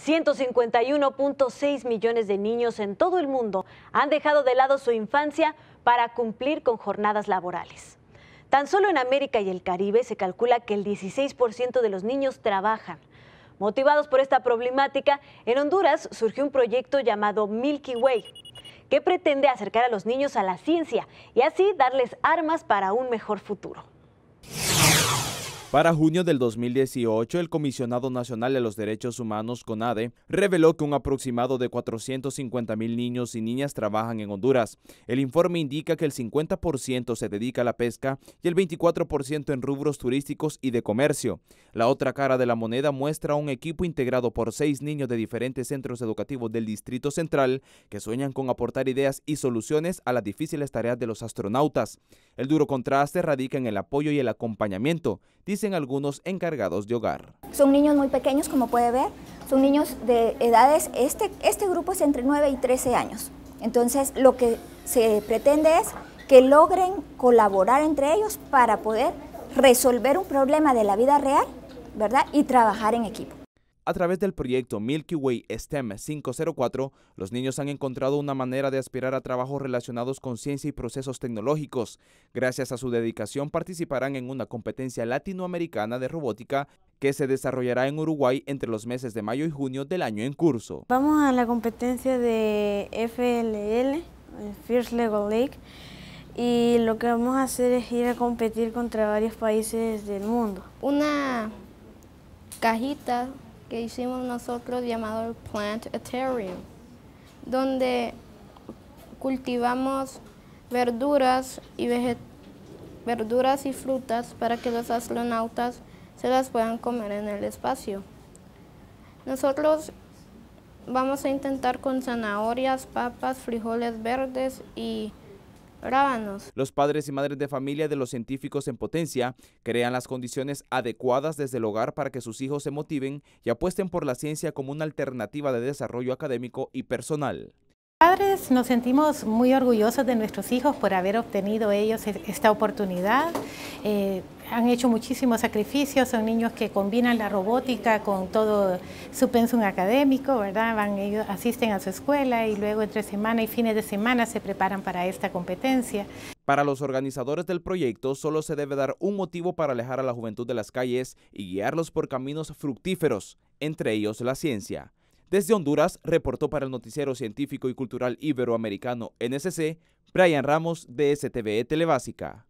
151.6 millones de niños en todo el mundo han dejado de lado su infancia para cumplir con jornadas laborales. Tan solo en América y el Caribe se calcula que el 16% de los niños trabajan. Motivados por esta problemática, en Honduras surgió un proyecto llamado Milky Way, que pretende acercar a los niños a la ciencia y así darles armas para un mejor futuro. Para junio del 2018, el Comisionado Nacional de los Derechos Humanos, CONADE, reveló que un aproximado de 450 mil niños y niñas trabajan en Honduras. El informe indica que el 50% se dedica a la pesca y el 24% en rubros turísticos y de comercio. La otra cara de la moneda muestra un equipo integrado por seis niños de diferentes centros educativos del Distrito Central que sueñan con aportar ideas y soluciones a las difíciles tareas de los astronautas. El duro contraste radica en el apoyo y el acompañamiento dicen algunos encargados de hogar. Son niños muy pequeños, como puede ver, son niños de edades, este, este grupo es entre 9 y 13 años. Entonces, lo que se pretende es que logren colaborar entre ellos para poder resolver un problema de la vida real, ¿verdad? Y trabajar en equipo. A través del proyecto Milky Way STEM 504, los niños han encontrado una manera de aspirar a trabajos relacionados con ciencia y procesos tecnológicos. Gracias a su dedicación participarán en una competencia latinoamericana de robótica que se desarrollará en Uruguay entre los meses de mayo y junio del año en curso. Vamos a la competencia de FLL, eh, First Lego League, y lo que vamos a hacer es ir a competir contra varios países del mundo. Una cajita que hicimos nosotros llamado Plant Aterium, donde cultivamos verduras y, verduras y frutas para que los astronautas se las puedan comer en el espacio. Nosotros vamos a intentar con zanahorias, papas, frijoles verdes y los padres y madres de familia de los científicos en potencia crean las condiciones adecuadas desde el hogar para que sus hijos se motiven y apuesten por la ciencia como una alternativa de desarrollo académico y personal. Padres, nos sentimos muy orgullosos de nuestros hijos por haber obtenido ellos e-, esta oportunidad. Eh, han hecho muchísimos sacrificios, son niños que combinan la robótica con todo su pensum académico, ¿verdad? Van, ellos asisten a su escuela y luego entre semana y fines de semana se preparan para esta competencia. Para los organizadores del proyecto solo se debe dar un motivo para alejar a la juventud de las calles y guiarlos por caminos fructíferos, entre ellos la ciencia. Desde Honduras, reportó para el noticiero científico y cultural iberoamericano NSC, Brian Ramos de STV e Telebásica.